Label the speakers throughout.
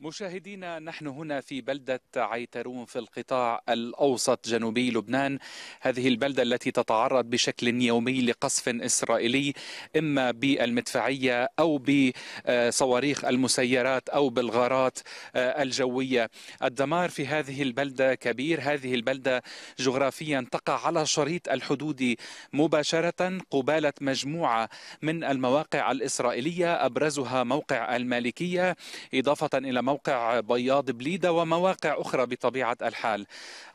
Speaker 1: مشاهدينا نحن هنا في بلدة عيترون في القطاع الأوسط جنوبي لبنان هذه البلدة التي تتعرض بشكل يومي لقصف إسرائيلي إما بالمدفعية أو بصواريخ المسيرات أو بالغارات آه، الجوية الدمار في هذه البلدة كبير هذه البلدة جغرافيا تقع على شريط الحدود مباشرة قبالة مجموعة من المواقع الإسرائيلية أبرزها موقع المالكية إضافة إلى موقع موقع بياض بليده ومواقع اخرى بطبيعه الحال.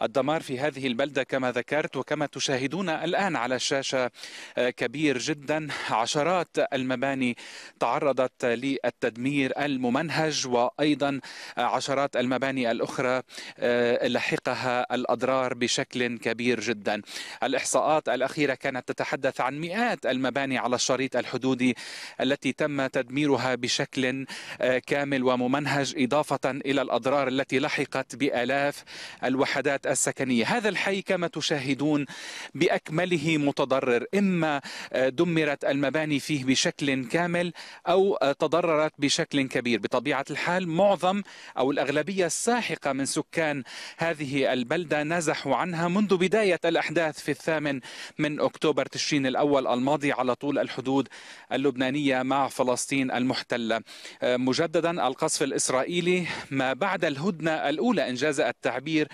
Speaker 1: الدمار في هذه البلده كما ذكرت وكما تشاهدون الان على الشاشه آه، كبير جدا، عشرات المباني تعرضت للتدمير الممنهج وايضا عشرات المباني الاخرى آه، لحقها الاضرار بشكل كبير جدا. الاحصاءات الاخيره كانت تتحدث عن مئات المباني على الشريط الحدودي التي تم تدميرها بشكل آه، كامل وممنهج إضافة إلى الأضرار التي لحقت بآلاف الوحدات السكنية هذا الحي كما تشاهدون بأكمله متضرر إما آه، دمرت المباني فيه بشكل كامل أو آه، تضررت بشكل كبير بطبيعة الحال معظم أو الأغلبية الساحقة من سكان هذه البلدة نزحوا عنها منذ بداية الأحداث في الثامن من أكتوبر تشرين الأول الماضي على طول الحدود اللبنانية مع فلسطين المحتلة آه، مجددا القصف الإسرائيلي الإسرائيلي ما بعد الهدنة الأولى إن جاز التعبير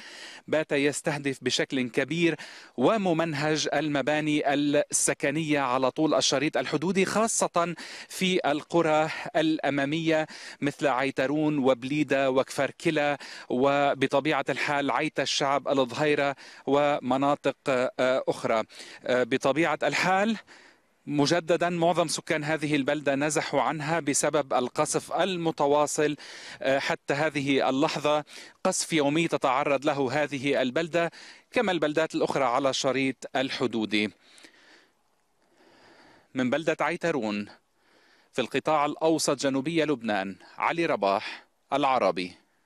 Speaker 1: بات يستهدف بشكل كبير وممنهج المباني السكنية على طول الشريط الحدودي خاصة في القرى الأمامية مثل عيترون وبليدة وكفر كلا وبطبيعة الحال عيت الشعب الظهيرة ومناطق آه، أخرى آه، بطبيعة الحال مجددا معظم سكان هذه البلده نزحوا عنها بسبب القصف المتواصل آه، حتى هذه اللحظه قصف يومي تتعرض له هذه البلده كما البلدات الاخرى على الشريط الحدودي من بلده عيترون في القطاع الاوسط جنوبي لبنان علي رباح العربي